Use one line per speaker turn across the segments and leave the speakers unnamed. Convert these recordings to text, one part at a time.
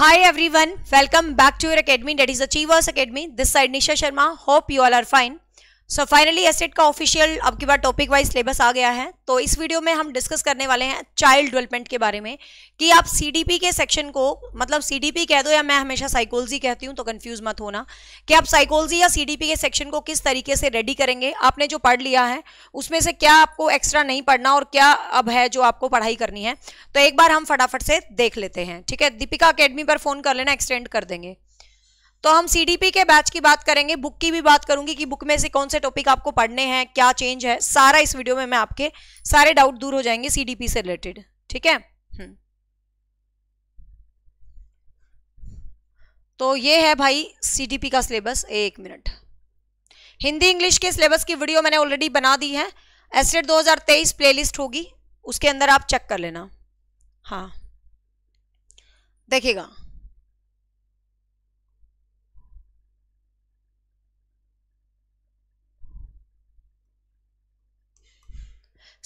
Hi everyone, welcome back to your academy that is Achievers Academy. This side Nisha Sharma. Hope you all are fine. So finally एसेट का official अब की बार topic wise syllabus आ गया है तो इस वीडियो में हम डिस्कस करने वाले हैं चाइल्ड डेवलपमेंट के बारे में कि आप सीडीपी के सेक्शन को मतलब सीडीपी कह दो या मैं हमेशा साइकोलॉजी कहती हूँ तो कंफ्यूज मत होना कि आप साइकोलॉजी या सीडीपी के सेक्शन को किस तरीके से रेडी करेंगे आपने जो पढ़ लिया है उसमें से क्या आपको एक्स्ट्रा नहीं पढ़ना और क्या अब है जो आपको पढ़ाई करनी है तो एक बार हम फटाफट से देख लेते हैं ठीक है दीपिका अकेडमी पर फोन कर लेना एक्सटेंड कर देंगे तो हम सीडीपी के बैच की बात करेंगे बुक की भी बात करूंगी कि बुक में से कौन से टॉपिक आपको पढ़ने हैं क्या चेंज है सारा इस वीडियो में मैं आपके सारे डाउट दूर हो जाएंगे सीडीपी से रिलेटेड ठीक है हम्म। तो ये है भाई सीडीपी का सिलेबस एक मिनट हिंदी इंग्लिश के सिलेबस की वीडियो मैंने ऑलरेडी बना दी है एसटेट 2023 प्लेलिस्ट होगी उसके अंदर आप चेक कर लेना हाँ देखिएगा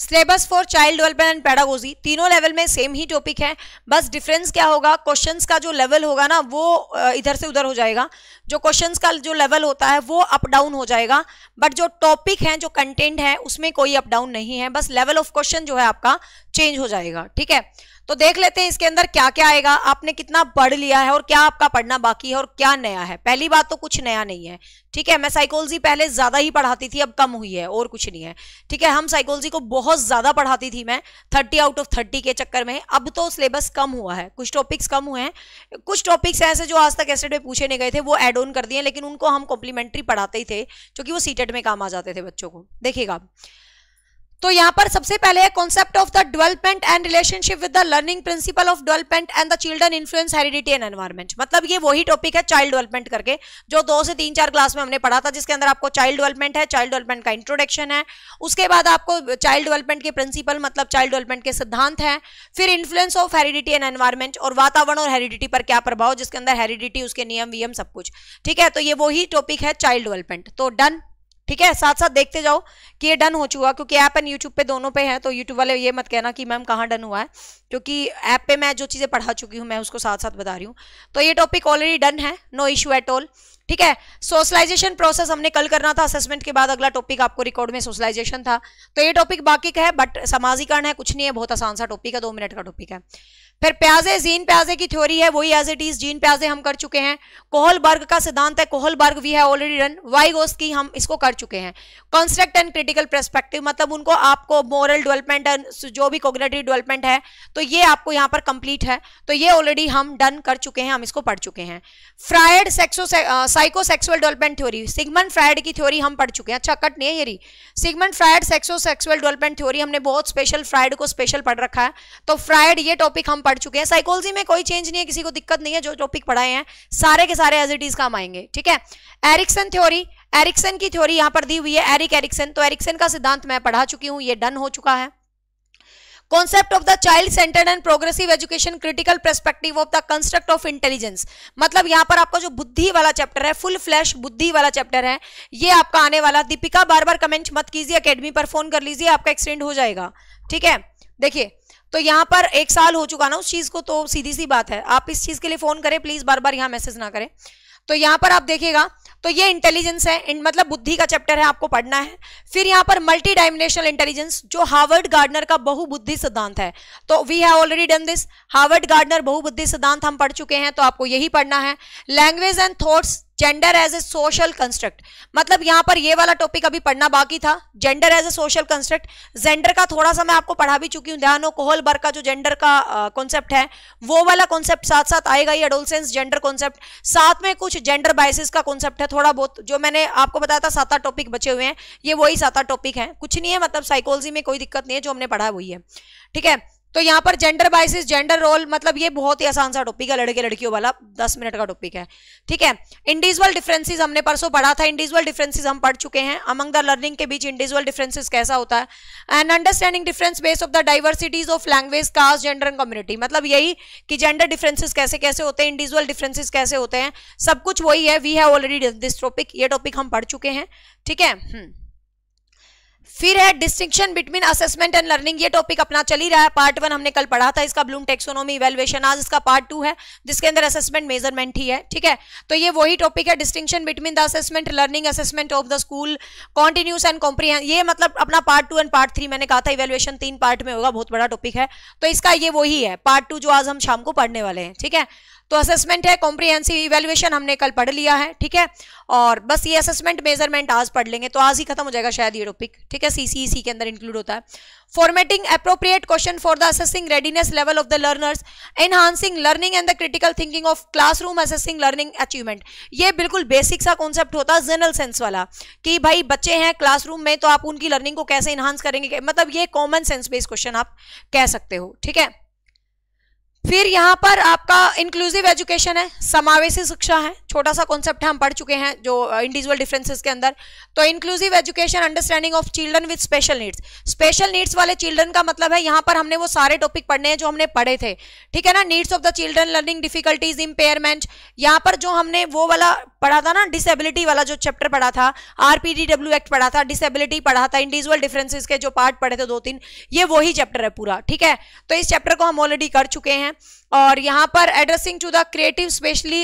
syllabus for child development and pedagogy तीनों लेवल में सेम ही टॉपिक है बस डिफरेंस क्या होगा क्वेश्चंस का जो लेवल होगा ना वो इधर से उधर हो जाएगा जो क्वेश्चंस का जो लेवल होता है वो अप डाउन हो जाएगा बट जो टॉपिक है जो कंटेंट है उसमें कोई अप डाउन नहीं है बस लेवल ऑफ क्वेश्चन जो है आपका चेंज हो जाएगा ठीक है तो देख लेते हैं इसके अंदर क्या क्या आएगा आपने कितना पढ़ लिया है और क्या आपका पढ़ना बाकी है और क्या नया है पहली बात तो कुछ नया नहीं है ठीक है मैं साइकोलॉजी पहले ज्यादा ही पढ़ाती थी अब कम हुई है और कुछ नहीं है ठीक है हम साइकोलॉजी को बहुत ज्यादा पढ़ाती थी मैं थर्टी आउट ऑफ थर्टी के चक्कर में अब तो सिलेबस कम हुआ है कुछ टॉपिक्स कम हुए हैं कुछ टॉपिक्स ऐसे जो आज तक एसेड में पूछे नहीं गए थे वो एड ऑन कर दिए लेकिन उनको हम कॉम्प्लीमेंट्री पढ़ाते ही थे क्योंकि वो सीटेट में काम आ जाते थे बच्चों को देखिएगा तो यहां पर सबसे पहले concept of the development and relationship with the learning principle of development and the children influence heredity and environment मतलब ये वही टॉपिक है चाइल्ड डेवलपमेंट करके जो दो से तीन चार क्लास में हमने पढ़ा था जिसके अंदर आपको चाइल्ड डेवलपमेंट है चाइल्ड डेवलपमेंट का इंट्रोडक्शन है उसके बाद आपको चाइल्ड डेवलपमेंट के प्रिंसिपल मतलब चाइल्ड डेवलपमेंट के सिद्धांत है फिर influence of heredity and environment और वातावरण और हेरिडिटी पर क्या प्रभाव जिसके अंदर हेरिडिटी उसके नियम वियम सब कुछ ठीक है तो ये वही टॉपिक है चाइल्ड डेवलपमेंट तो डन ठीक है साथ साथ देखते जाओ कि ये डन हो चुका क्योंकि ऐप एंड यूट्यूब पे दोनों पे है तो यूट्यूब वाले ये मत कहना कि मैम कहाँ डन हुआ है क्योंकि ऐप पे मैं जो चीज़ें पढ़ा चुकी हूँ मैं उसको साथ साथ बता रही हूँ तो ये टॉपिक ऑलरेडी डन है नो इशू एट ऑल ठीक है सोशलाइजेशन प्रोसेस हमने कल करना था असेसमेंट के बाद अगला टॉपिक आपको रिकॉर्ड में सोशलाइजेशन था तो ये टॉपिक बाकी का है बट समाजीकरण है कुछ नहीं है बहुत आसान सा टॉपिक है दो मिनट का टॉपिक है फिर प्याजे जीन प्याजे की थ्योरी है वही एज इट इज जीन प्याजे हम कर चुके हैं कोहलबर्ग का सिद्धांत है कोहलबर्ग वी है ऑलरेडी रन वाई गोस्ट की हम इसको कर चुके हैं कॉन्स्ट्रक्ट एंड क्रिटिकल परस्पेक्टिव मतलब उनको आपको मॉरल डेवलपमेंट एंड जो भी कोग्रेटिव डेवलपमेंट है तो ये आपको यहाँ पर कंप्लीट है तो ये ऑलरेडी हम डन कर चुके हैं हम इसको पढ़ चुके हैं Freud sexo uh, sexual development theory Sigmund Freud की थ्योरी हम पढ़ चुके हैं अच्छा कट नहीं है ये Sigmund Freud sexual development theory हमने बहुत स्पेशल फ्रायड को स्पेशल पढ़ रखा है तो फ्रायड ये टॉपिक हम पढ़ चुके हैं साइकोलॉजी में कोई चेंज नहीं है किसी को दिक्कत नहीं है जो टॉपिक पढ़ाए हैं सारे के सारे एज इट इज काम आएंगे ठीक है एरिक्सन थ्योरी एरिक्सन की थ्योरी यहां पर दी हुई है एरिक एरिक्सन तो एरिक्सन का सिद्धांत मैं पढ़ा चुकी हूँ ये डन हो चुका है concept of the child centred and progressive education critical perspective of the construct of intelligence मतलब यहाँ पर आपका जो बुद्धि वाला चैप्टर है फुल फ्लैश बुद्धि वाला चैप्टर है ये आपका आने वाला दीपिका बार बार कमेंट मत कीजिए अकेडमी पर फोन कर लीजिए आपका एक्सटेंड हो जाएगा ठीक है देखिए तो यहाँ पर एक साल हो चुका ना उस चीज को तो सीधी सी बात है आप इस चीज के लिए फोन करें प्लीज बार बार यहाँ मैसेज ना करें तो यहाँ पर आप देखिएगा तो ये इंटेलिजेंस है मतलब बुद्धि का चैप्टर है आपको पढ़ना है फिर यहाँ पर मल्टी डायमेंशनल इंटेलिजेंस जो हार्वर्ड गार्डनर का बहुबुद्धि सिद्धांत है तो we have already done this Howard Gardner बहुबुद्धि सिद्धांत हम पढ़ चुके हैं तो आपको यही पढ़ना है language and thoughts gender as a social construct मतलब यहां पर ये वाला टॉपिक अभी पढ़ना बाकी था gender as a social construct gender का थोड़ा सा मैं आपको पढ़ा भी चुकी हूं ध्यान कोहल बर का जो जेंडर का कॉन्सेप्ट है वो वाला कॉन्सेप्ट साथ साथ आएगा ही एडोलसेंस जेंडर कॉन्सेप्ट साथ में कुछ जेंडर बाइसिस का कॉन्सेप्ट है थोड़ा बहुत जो मैंने आपको बताया था सात आठ टॉपिक बचे हुए हैं ये वही सात आठ टॉपिक है कुछ नहीं है मतलब साइकोलॉजी में कोई दिक्कत नहीं है जो हमने पढ़ा वही है ठीक है तो यहाँ पर जेंडर बाइसिस जेंडर रोल मतलब ये बहुत ही आसान सा टॉपिक है लड़के लड़कियों वाला दस मिनट का टॉपिक है ठीक है इंडिविजुअल डिफरेंसेस हमने परसों पढ़ा था इंडिविजुअल डिफरेंसेस हम पढ़ चुके हैं अमंग द लर्निंग के बीच इंडिविजुअल डिफरेंसेस कैसा होता है and understanding difference base of the diversities of language caste gender and community मतलब यही कि जेंडर डिफरेंसेज कैसे कैसे होते हैं इंडिविजुअल डिफरेंसेस कैसे होते हैं सब कुछ वही है we have already this topic ये टॉपिक हम पढ़ चुके हैं ठीक है हम्म। फिर है distinction between assessment and learning ये टॉपिक अपना चल ही रहा है पार्ट वन हमने कल पढ़ा था इसका ब्लूम टेक्सोनोमी इवेल्युएशन आज इसका पार्ट टू है जिसके अंदर असेसमेंट मेजरमेंट ही है ठीक है तो ये वही टॉपिक है distinction between the assessment learning assessment of the school continuous and comprehen ये मतलब अपना part two and part three मैंने कहा था इवेल्युएशन तीन पार्ट में होगा बहुत बड़ा टॉपिक है तो इसका ये वही है पार्ट टू जो आज हम शाम को पढ़ने वाले हैं ठीक है तो असेसमेंट है कॉम्प्रीहेंसिव इवेल्युएशन हमने कल पढ़ लिया है ठीक है और बस ये असेसमेंट मेजरमेंट आज पढ़ लेंगे तो आज ही खत्म हो जाएगा शायद ये टॉपिक ठीक है सीसीसी e के अंदर इंक्लूड होता है formatting appropriate question for the assessing readiness level of the learners enhancing learning and the critical thinking of classroom assessing learning achievement ये बिल्कुल बेसिक सा कॉन्सेप्ट होता है जनरल सेंस वाला कि भाई बच्चे हैं क्लासरूम में तो आप उनकी लर्निंग को कैसे इन्हांस करेंगे मतलब ये कॉमन सेंस बेस्ड क्वेश्चन आप कह सकते हो ठीक है फिर यहाँ पर आपका इंक्लूसिव एजुकेशन है समावेशी शिक्षा है छोटा सा कॉन्सेप्ट है हम पढ़ चुके हैं जो इंडिविजुअल uh, डिफरेंसेस के अंदर तो inclusive education understanding of children with special needs special needs वाले चिल्ड्रन का मतलब है यहाँ पर हमने वो सारे टॉपिक पढ़ने हैं जो हमने पढ़े थे ठीक है ना needs of the children learning difficulties impairment यहाँ पर जो हमने वो वाला पढ़ा था ना डिसेबिलिटी वाला जो चैप्टर पढ़ा था आर एक्ट पढ़ा था डिसेबिलिटी पढ़ा था इंडिविजुअल डिफरेंसेज के जो पार्ट पढ़े थे दो तीन ये वही चैप्टर है पूरा ठीक है तो इस चैप्टर को हम ऑलरेडी कर चुके हैं और यहाँ पर addressing to the creative specially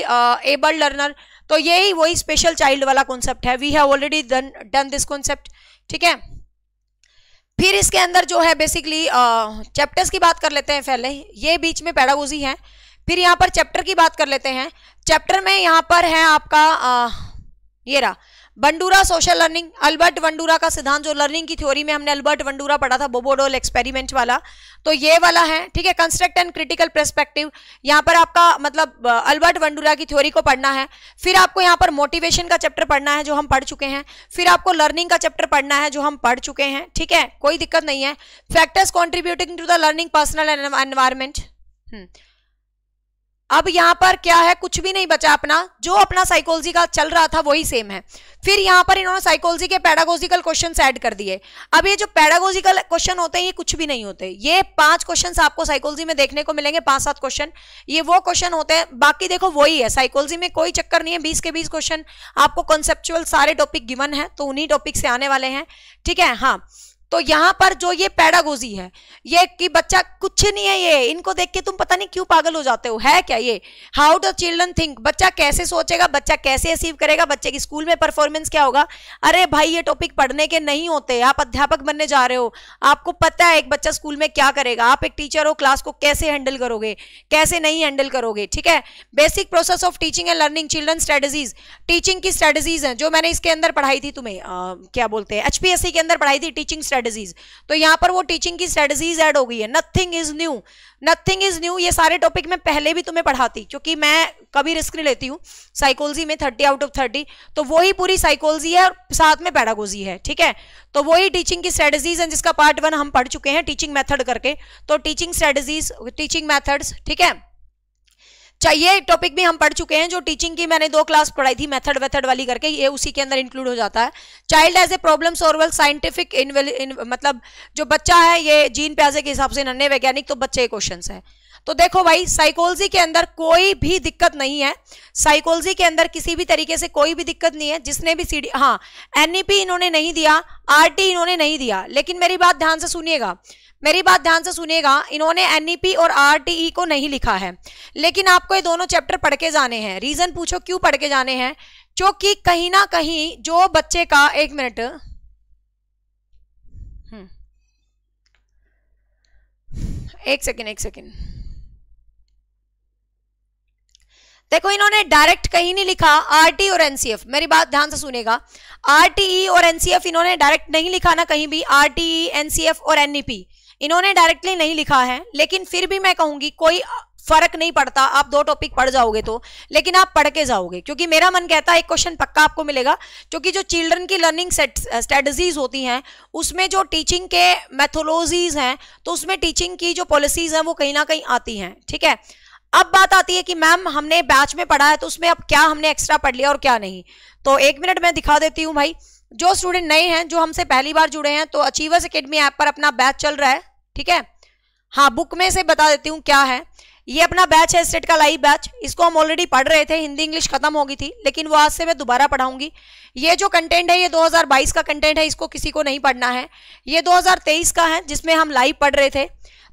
able learner तो यही वही स्पेशल चाइल्ड वाला कॉन्सेप्ट है we have already done this concept ठीक है फिर इसके अंदर जो है बेसिकली चैप्टर्स uh, की बात कर लेते हैं पहले ये बीच में पैडागोजी है फिर यहाँ पर चैप्टर की बात कर लेते हैं चैप्टर में यहाँ पर है आपका आ, uh, ये रहा Bandura social learning Albert Bandura का सिद्धांत जो लर्निंग की थ्योरी में हमने अल्बर्ट वंडूरा पढ़ा था बोबोडोल एक्सपेरिमेंट वाला तो ये वाला है ठीक है कंस्ट्रक्ट एंड क्रिटिकल परस्पेक्टिव यहाँ पर आपका मतलब अल्बर्ट वंडूरा की थ्योरी को पढ़ना है फिर आपको यहाँ पर मोटिवेशन का चैप्टर पढ़ना है जो हम पढ़ चुके हैं फिर आपको लर्निंग का चैप्टर पढ़ना है जो हम पढ़ चुके हैं ठीक है कोई दिक्कत नहीं है factors contributing to the learning personal environment हम्म, अब यहां पर क्या है कुछ भी नहीं बचा अपना जो अपना साइकोलॉजी का चल रहा था वही सेम है फिर यहां पर इन्होंने साइकोलॉजी के पैडागोजिकल क्वेश्चन ऐड कर दिए अब ये जो पैडागोजिकल क्वेश्चन होते हैं ये कुछ भी नहीं होते ये पांच क्वेश्चन आपको साइकोलॉजी में देखने को मिलेंगे पांच सात क्वेश्चन ये वो क्वेश्चन होते हैं बाकी देखो वही है साइकोलॉजी में कोई चक्कर नहीं है बीस के बीस क्वेश्चन आपको कॉन्सेप्चुअल सारे टॉपिक गिवन है तो उन्हीं टॉपिक से आने वाले हैं ठीक है हाँ तो यहाँ पर जो ये पैडागोजी है ये कि बच्चा कुछ नहीं है ये इनको देख के तुम पता नहीं क्यों पागल हो जाते हो है क्या ये हाउ द चिल्ड्रन थिंक बच्चा कैसे सोचेगा बच्चा कैसे अचीव करेगा बच्चे की स्कूल में परफॉर्मेंस क्या होगा अरे भाई ये टॉपिक पढ़ने के नहीं होते आप अध्यापक बनने जा रहे हो आपको पता है एक बच्चा स्कूल में क्या करेगा आप एक टीचर हो क्लास को कैसे हैंडल करोगे कैसे नहीं हैंडल करोगे ठीक है basic process of teaching and learning children strategies teaching की स्ट्रेटेजीज हैं जो मैंने इसके अंदर पढ़ाई थी तुम्हें क्या बोलते हैं एचपीएससी के अंदर पढ़ाई थी टीचिंग स्ट्रेटेजी स्ट्रेटजीज तो यहाँ पर वो टीचिंग की स्ट्रेटजीज ऐड हो गई है nothing is new nothing is new ये सारे टॉपिक मैं पहले भी तुम्हें पढ़ाती क्योंकि मैं कभी रिस्क नहीं लेती हूँ साइकोलॉजी में थर्टी आउट ऑफ थर्टी तो वही पूरी साइकोलॉजी है और साथ में पैडागोजी है ठीक है तो वही टीचिंग की स्ट्रेटजीज है जिसका पार्ट वन हम पढ़ चुके हैं टीचिंग मैथड करके तो टीचिंग स्ट्रेटजीज टीचिंग मैथड्स ठीक है चाहिए टॉपिक भी हम पढ़ चुके हैं जो टीचिंग की मैंने दो क्लास पढ़ाई थी मेथड वेथड वाली करके ये उसी के अंदर इंक्लूड हो जाता है child as a problem solver scientific मतलब जो बच्चा है ये जीन प्याजे के हिसाब से नन्हे वैज्ञानिक तो बच्चे क्वेश्चन है तो देखो भाई साइकोलॉजी के अंदर कोई भी दिक्कत नहीं है साइकोलॉजी के अंदर किसी भी तरीके से कोई भी दिक्कत नहीं है जिसने भी सीडी हाँ एनईपी e इन्होंने नहीं दिया आरटी इन्होंने नहीं दिया लेकिन मेरी बात ध्यान से सुनिएगा मेरी बात ध्यान से सुनेगा इन्होंने एनईपी e और आरटीई e को नहीं लिखा है लेकिन आपको ये दोनों चैप्टर पढ़ के जाने हैं रीजन पूछो क्यों पढ़ के जाने हैं क्योंकि कहीं ना कहीं जो बच्चे का एक मिनट हम्म। एक सेकेंड एक सेकेंड देखो इन्होंने डायरेक्ट कहीं नहीं लिखा आरटी e और एनसीएफ मेरी बात ध्यान से सुनेगा आरटीई और एनसीएफ इन्होंने डायरेक्ट नहीं लिखा ना कहीं भी आरटीई एनसीएफ और एनईपी इन्होंने डायरेक्टली नहीं लिखा है लेकिन फिर भी मैं कहूंगी कोई फर्क नहीं पड़ता आप दो टॉपिक पढ़ जाओगे तो लेकिन आप पढ़ के जाओगे क्योंकि मेरा मन कहता है एक क्वेश्चन पक्का आपको मिलेगा क्योंकि जो चिल्ड्रन की लर्निंग स्ट्रेटजीज होती हैं उसमें जो टीचिंग के मैथोलॉजीज हैं तो उसमें टीचिंग की जो पॉलिसीज हैं वो कहीं ना कहीं आती हैं ठीक है अब बात आती है कि मैम हमने बैच में पढ़ा है तो उसमें अब क्या हमने एक्स्ट्रा पढ़ लिया और क्या नहीं तो एक मिनट मैं दिखा देती हूँ भाई जो स्टूडेंट नए हैं जो हमसे पहली बार जुड़े हैं तो अचीवर्स अकेडमी ऐप पर अपना बैच चल रहा है ठीक है हाँ बुक में से बता देती हूँ क्या है ये अपना बैच है स्टेट का लाइव बैच इसको हम ऑलरेडी पढ़ रहे थे हिंदी इंग्लिश खत्म हो गई थी लेकिन वो आज से मैं दोबारा पढ़ाऊंगी ये जो कंटेंट है ये 2022 का कंटेंट है इसको किसी को नहीं पढ़ना है ये 2023 का है जिसमें हम लाइव पढ़ रहे थे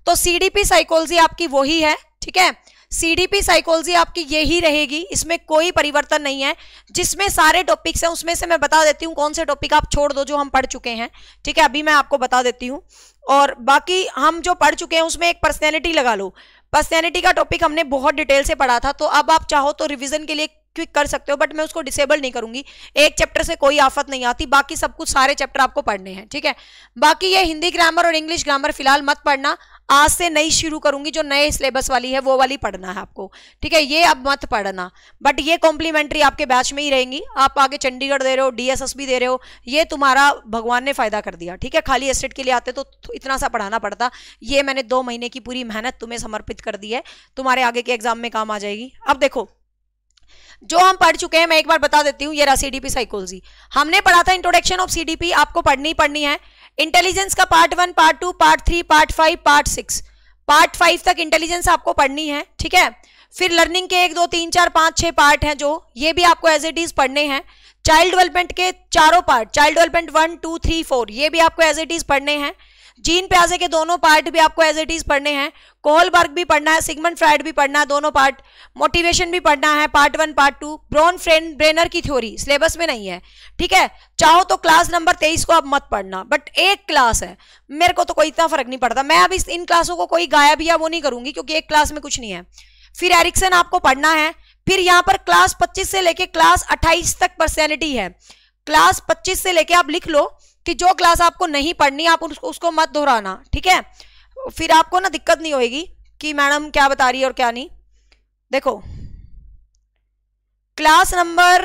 तो सीडीपी साइकोलॉजी आपकी वही है ठीक है सीडीपी साइकोलॉजी आपकी यही रहेगी इसमें कोई परिवर्तन नहीं है जिसमें सारे टॉपिक्स हैं उसमें से मैं बता देती हूँ कौन से टॉपिक आप छोड़ दो जो हम पढ़ चुके हैं ठीक है अभी मैं आपको बता देती हूँ और बाकी हम जो पढ़ चुके हैं उसमें एक पर्सनैलिटी लगा लो पर्सनैलिटी का टॉपिक हमने बहुत डिटेल से पढ़ा था तो अब आप चाहो तो रिविजन के लिए क्विक कर सकते हो बट मैं उसको डिसेबल नहीं करूंगी एक चैप्टर से कोई आफत नहीं आती बाकी सब कुछ सारे चैप्टर आपको पढ़ने हैं ठीक है बाकी ये हिंदी ग्रामर और इंग्लिश ग्रामर फिलहाल मत पढ़ना आज से नई शुरू करूंगी जो नए सिलेबस वाली है वो वाली पढ़ना है आपको ठीक है ये अब मत पढ़ना बट ये कॉम्प्लीमेंट्री आपके बैच में ही रहेंगी आप आगे चंडीगढ़ दे रहे हो भी दे रहे हो ये तुम्हारा भगवान ने फायदा कर दिया ठीक है खाली एस्टेट के लिए आते तो इतना सा पढ़ाना पड़ता ये मैंने दो महीने की पूरी मेहनत तुम्हें समर्पित कर दी है तुम्हारे आगे के एग्जाम में काम आ जाएगी अब देखो जो हम पढ़ चुके हैं मैं एक बार बता देती हूँ ये रहा पी साइकोलॉजी हमने पढ़ा था इंट्रोडक्शन ऑफ पी आपको पढ़नी पढ़नी है इंटेलिजेंस का part one part two part three part five part six part five तक इंटेलिजेंस आपको पढ़नी है ठीक है फिर लर्निंग के एक दो तीन चार पांच छह पार्ट हैं जो ये भी आपको एज इट इज़ पढ़ने हैं चाइल्ड डेवलपमेंट के चारों part child development one two three four ये भी आपको एज इट इज़ पढ़ने हैं जीन प्याजे के दोनों पार्ट भी आपको एज इट इज पढ़ने हैं कोहलबर्ग भी पढ़ना है सिगमन फ्राइड भी पढ़ना है दोनों पार्ट मोटिवेशन भी पढ़ना है part one part two Bronfenbrenner की थ्योरी सिलेबस में नहीं है ठीक है चाहो तो क्लास नंबर तेईस को आप मत पढ़ना बट एक क्लास है मेरे को तो कोई इतना फर्क नहीं पड़ता मैं अभी इन क्लासों को कोई गायब या वो नहीं करूंगी क्योंकि एक क्लास में कुछ नहीं है फिर एरिक्सन आपको पढ़ना है फिर यहाँ पर क्लास 25 से लेके क्लास 28 तक पर्सनैलिटी है क्लास 25 से लेके आप लिख लो कि जो क्लास आपको नहीं पढ़नी आप उसको, उसको मत दोहराना ठीक है फिर आपको ना दिक्कत नहीं होगी कि मैडम क्या बता रही है और क्या नहीं देखो क्लास नंबर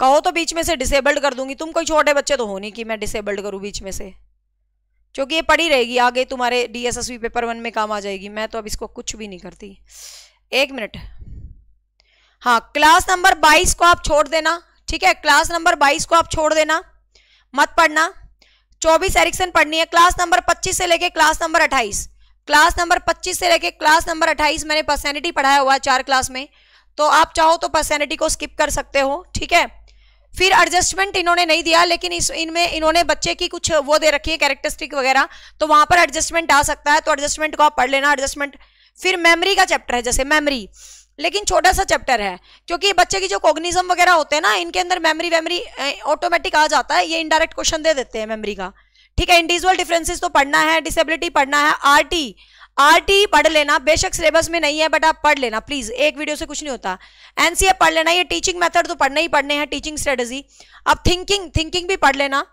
कहो तो बीच में से डिसेबल्ड कर दूंगी तुम कोई छोटे बच्चे तो हो नहीं कि मैं डिसेबल्ड करूं बीच में से क्योंकि ये पड़ी रहेगी आगे तुम्हारे डीएसएसवी पेपर वन में काम आ जाएगी मैं तो अब इसको कुछ भी नहीं करती एक मिनट हाँ क्लास नंबर बाईस को आप छोड़ देना ठीक है क्लास नंबर बाईस को आप छोड़ देना मत पढ़ना चौबीस एरिक्सन पढ़नी है क्लास नंबर पच्चीस से लेके क्लास नंबर अट्ठाईस क्लास नंबर पच्चीस से लेके क्लास नंबर अट्ठाईस मैंने पर्सनैलिटी पढ़ाया हुआ है चार क्लास में तो आप चाहो तो पर्सनैलिटी को स्किप कर सकते हो ठीक है फिर एडजस्टमेंट इन्होंने नहीं दिया लेकिन इस इनमें इन्होंने बच्चे की कुछ वो दे रखी है कैरेक्टरिस्टिक वगैरह तो वहां पर एडजस्टमेंट आ सकता है तो एडजस्टमेंट को आप पढ़ लेना एडजस्टमेंट फिर मेमरी का चैप्टर है जैसे मेमरी लेकिन छोटा सा चैप्टर है क्योंकि बच्चे की जो कॉग्निजम वगैरह होते हैं ना इनके अंदर मेमोरी वेमरी ऑटोमेटिक आ जाता है ये इनडायरेक्ट क्वेश्चन दे देते हैं मेमोरी का ठीक है इंडिविजुअल डिफरेंसेस तो पढ़ना है डिसेबिलिटी पढ़ना है आरटी आरटी पढ़ लेना बेशक सिलेबस में नहीं है बट आप पढ़ लेना प्लीज एक वीडियो से कुछ नहीं होता एनसीए पढ़ लेना ये टीचिंग मेथड तो पढ़ना ही पढ़ने हैं टीचिंग स्ट्रेटजी अब थिंकिंग थिंकिंग भी पढ़ लेना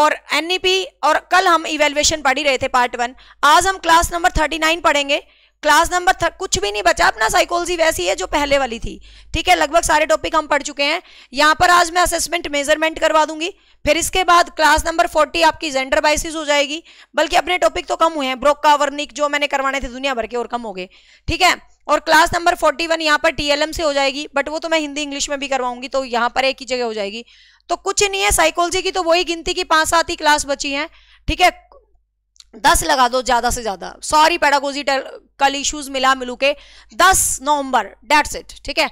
और एनईपी e और कल हम इवेल्युएशन पढ़ ही रहे थे पार्ट वन आज हम क्लास नंबर थर्टी नाइन पढ़ेंगे क्लास नंबर कुछ भी नहीं बचा अपना साइकोलॉजी वैसी है जो पहले वाली थी ठीक है लगभग सारे टॉपिक हम पढ़ चुके हैं यहाँ पर आज मैं असेसमेंट मेजरमेंट करवा दूंगी फिर इसके बाद क्लास नंबर फोर्टी आपकी जेंडर बाइसिस हो जाएगी बल्कि अपने टॉपिक तो कम हुए हैं ब्रोक का वर्निक जो मैंने करवाने थे दुनिया भर के और कम हो गए ठीक है और क्लास नंबर फोर्टी वन यहाँ पर टीएलएम से हो जाएगी बट वो तो मैं हिंदी इंग्लिश में भी करवाऊंगी तो यहाँ पर एक ही जगह हो जाएगी तो कुछ नहीं है साइकोलॉजी की तो वही गिनती की पांच सात ही क्लास बची है ठीक है दस लगा दो ज्यादा से ज्यादा सॉरी पैडागोजी कल इश्यूज मिला मिलू के दस नवंबर डेट्स इट ठीक है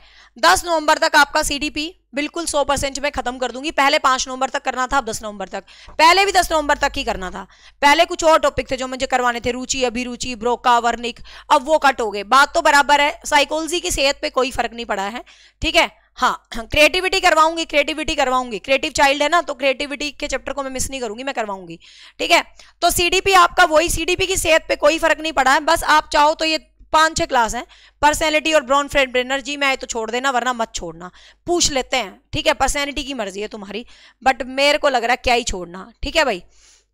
दस नवंबर तक आपका सीडीपी बिल्कुल सौ परसेंट में खत्म कर दूंगी पहले पांच नवंबर तक करना था अब दस नवंबर तक पहले भी दस नवंबर तक ही करना था पहले कुछ और टॉपिक थे जो मुझे करवाने थे रुचि अभिरुचि ब्रोका वर्निक अब वो कट हो गए बात तो बराबर है साइकोलॉजी की सेहत पर कोई फर्क नहीं पड़ा है ठीक है हाँ क्रिएटिविटी करवाऊंगी क्रिएटिविटी करवाऊंगी क्रिएटिव चाइल्ड है ना तो क्रिएटिविटी के चैप्टर को मैं मिस नहीं करूंगी मैं करवाऊंगी ठीक है तो सीडीपी आपका वही सीडीपी की सेहत पे कोई फर्क नहीं पड़ा है बस आप चाहो तो ये पांच छह क्लास हैं पर्सनैलिटी और ब्रॉन फ्रेंड एनर्जी में आए तो छोड़ देना वरना मत छोड़ना पूछ लेते हैं ठीक है पर्सनैलिटी की मर्जी है तुम्हारी बट मेरे को लग रहा है क्या ही छोड़ना ठीक है भाई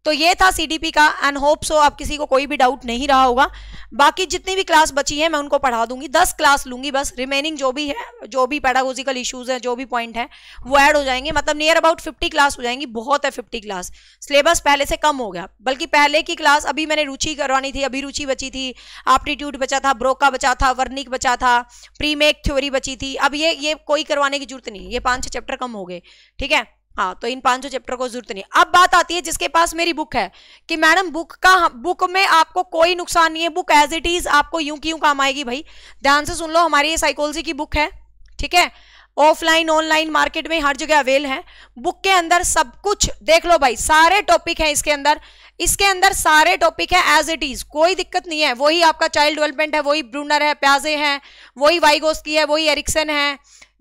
तो ये था सीडीपी का एंड होप सो आप किसी को कोई भी डाउट नहीं रहा होगा बाकी जितनी भी क्लास बची है मैं उनको पढ़ा दूंगी दस क्लास लूंगी बस रिमेनिंग जो भी है जो भी पैडागोजिकल इश्यूज हैं जो भी पॉइंट है वो ऐड हो जाएंगे मतलब नियर अबाउट फिफ्टी क्लास हो जाएंगी बहुत है फिफ्टी क्लास सिलेबस पहले से कम हो गया बल्कि पहले की क्लास अभी मैंने रुचि करवानी थी अभी रुचि बची थी एप्टीट्यूड बचा था ब्रोका बचा था वर्निक बचा था प्रीमेक थ्योरी बची थी अब ये ये कोई करवाने की जरूरत नहीं ये पाँच छः चैप्टर कम हो गए ठीक है हाँ तो इन पांचों चैप्टर को जरूरत नहीं अब बात आती है जिसके पास मेरी बुक है कि मैडम बुक का बुक में आपको कोई नुकसान नहीं है बुक एज इट इज आपको यूं की यूं काम आएगी भाई ध्यान से सुन लो हमारी ये साइकोलॉजी की बुक है ठीक है ऑफलाइन ऑनलाइन मार्केट में हर जगह अवेल है बुक के अंदर सब कुछ देख लो भाई सारे टॉपिक है इसके अंदर इसके अंदर सारे टॉपिक है एज इट इज कोई दिक्कत नहीं है वही आपका चाइल्ड डेवलपमेंट है वही ब्रूनर है प्याजे हैं वही वाइगोस्की है वही एरिक्सन है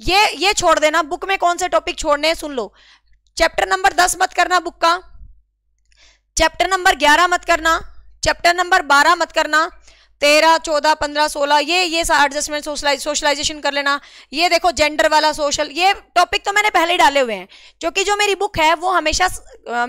ये ये छोड़ देना बुक में कौन से टॉपिक छोड़ने हैं सुन लो चैप्टर नंबर दस मत करना बुक का चैप्टर नंबर ग्यारह मत करना चैप्टर नंबर बारह मत करना तेरह चौदह पंद्रह सोलह ये ये एडजस्टमेंट सोशलाइज सोशलाइजेशन कर लेना ये देखो जेंडर वाला सोशल ये टॉपिक तो मैंने पहले ही डाले हुए हैं क्योंकि जो मेरी बुक है वो हमेशा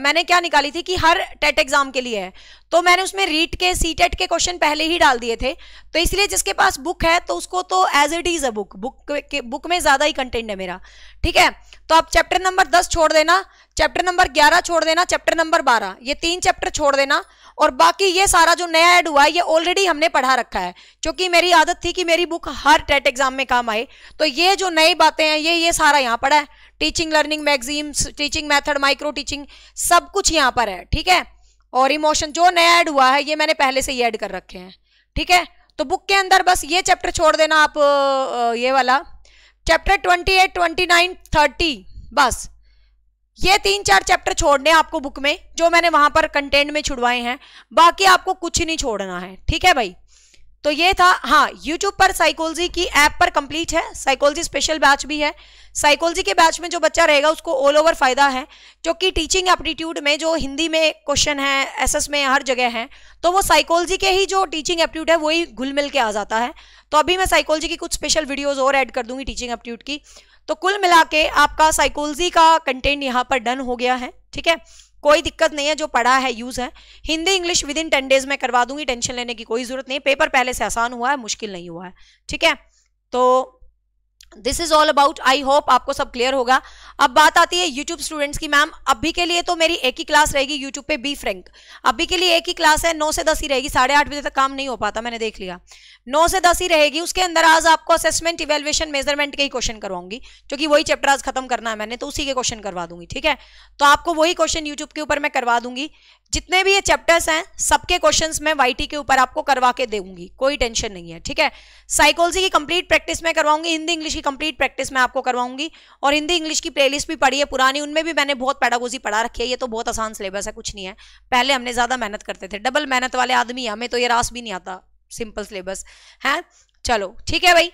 मैंने क्या निकाली थी कि हर टेट एग्जाम के लिए है तो मैंने उसमें रीट के सी टेट e के क्वेश्चन पहले ही डाल दिए थे तो इसलिए जिसके पास बुक है तो उसको तो as it is a book book के बुक में ज़्यादा ही कंटेंट है मेरा ठीक है तो आप चैप्टर नंबर दस छोड़ देना चैप्टर नंबर ग्यारह छोड़ देना चैप्टर नंबर बारह ये तीन चैप्टर छोड़ देना और बाकी ये सारा जो नया ऐड हुआ है ये ऑलरेडी हमने पढ़ा रखा है क्योंकि मेरी आदत थी कि मेरी बुक हर टेट एग्जाम में काम आए तो ये जो नई बातें हैं ये ये सारा यहाँ पढ़ा है teaching learning magazines teaching method micro teaching सब कुछ यहाँ पर है ठीक है और इमोशन जो नया ऐड हुआ है ये मैंने पहले से ही ऐड कर रखे हैं ठीक है तो बुक के अंदर बस ये चैप्टर छोड़ देना आप ये वाला chapter twenty eight twenty nine thirty बस ये तीन चार चैप्टर छोड़ने आपको बुक में जो मैंने वहां पर कंटेंट में छुड़वाए हैं बाकी आपको कुछ नहीं छोड़ना है ठीक है भाई तो ये था हाँ यूट्यूब पर साइकोलॉजी की ऐप पर कंप्लीट है साइकोलॉजी स्पेशल बैच भी है साइकोलॉजी के बैच में जो बच्चा रहेगा उसको ऑल ओवर फायदा है जो कि टीचिंग एप्टीट्यूड में जो हिंदी में क्वेश्चन है एसएस में हर जगह है तो वो साइकोलॉजी के ही जो टीचिंग एप्टीट्यूड है वही घुल मिल के आ जाता है तो अभी मैं साइकोलॉजी की कुछ स्पेशल वीडियोज और एड कर दूंगी टीचिंग एप्टीट्यूड की तो कुल मिला के आपका साइकोलॉजी का कंटेंट यहाँ पर डन हो गया है ठीक है कोई दिक्कत नहीं है जो पढ़ा है यूज़ है Hindi English within ten days में करवा दूंगी टेंशन लेने की कोई ज़रूरत नहीं पेपर पहले से आसान हुआ है मुश्किल नहीं हुआ है ठीक है तो this is all about I hope आपको सब क्लियर होगा अब बात आती है यूट्यूब स्टूडेंट्स की मैम अभी के लिए तो मेरी एक ही क्लास रहेगी यूट्यूब पे बी फ्रेंक अभी के लिए एक ही क्लास है नौ से दस ही रहेगी साढ़े आठ बजे तक काम नहीं हो पाता मैंने देख लिया नौ से दस ही रहेगी उसके अंदर आज आपको असेसमेंट इवेल्युएशन मेजरमेंट के ही क्वेश्चन करवाऊंगी क्योंकि वही चैप्टर आज खत्म करना है मैंने तो उसी के क्वेश्चन करवा दूंगी ठीक है तो आपको वही क्वेश्चन यूट्यूब के ऊपर मैं करवा दूंगी जितने भी ये चैप्टर्स हैं सबके क्वेश्चन मैं वाई के ऊपर आपको करवा के दूंगी कोई टेंशन नहीं है ठीक है साइकोलॉजी की कंप्लीट प्रैक्टिस मैं करवाऊंगी हिंदी इंग्लिश की कंप्लीट प्रैक्टिस मैं आपको करवाऊंगी और हिंदी इंग्लिश की प्लेलिस्ट भी पढ़ी है पुरानी उनमें भी मैंने बहुत पैडागोजी पढ़ा रखी है ये तो बहुत आसान सिलेबस है कुछ नहीं है पहले हमने ज़्यादा मेहनत करते थे डबल मेहनत वाले आदमी हमें तो ये रास भी नहीं आता सिंपल सिलेबस है चलो ठीक है भाई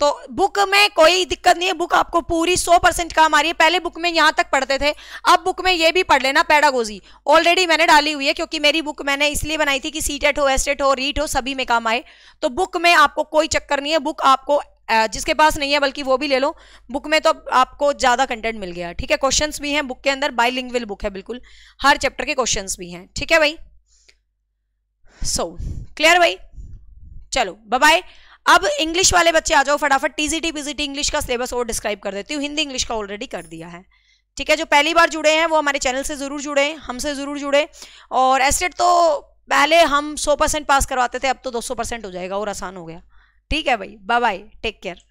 तो बुक में कोई दिक्कत नहीं है बुक आपको पूरी सौ परसेंट काम आ रही है पहले बुक में यहाँ तक पढ़ते थे अब बुक में ये भी पढ़ लेना पैडागोजी ऑलरेडी मैंने डाली हुई है क्योंकि मेरी बुक मैंने इसलिए बनाई थी कि सीटेट हो एस्टेट हो रीट हो सभी में काम आए तो बुक में आपको कोई चक्कर नहीं है बुक आपको जिसके पास नहीं है बल्कि वो भी ले लो बुक में तो आपको ज़्यादा कंटेंट मिल गया ठीक है क्वेश्चंस भी हैं बुक के अंदर बाई बुक है बिल्कुल हर चैप्टर के क्वेश्चंस भी हैं ठीक है भाई सो so, क्लियर भाई चलो बाय अब इंग्लिश वाले बच्चे आ जाओ फटाफट टीजीटी पीजीटी इंग्लिश का सिलेबस और डिस्क्राइब कर देती हूँ हिंदी इंग्लिश का ऑलरेडी कर दिया है ठीक है जो पहली बार जुड़े हैं वो हमारे चैनल से ज़रूर जुड़े हमसे ज़रूर जुड़े और एस्टेट तो पहले हम 100 परसेंट पास करवाते थे अब तो 200 परसेंट हो जाएगा और आसान हो गया ठीक है भाई बाय बाय टेक केयर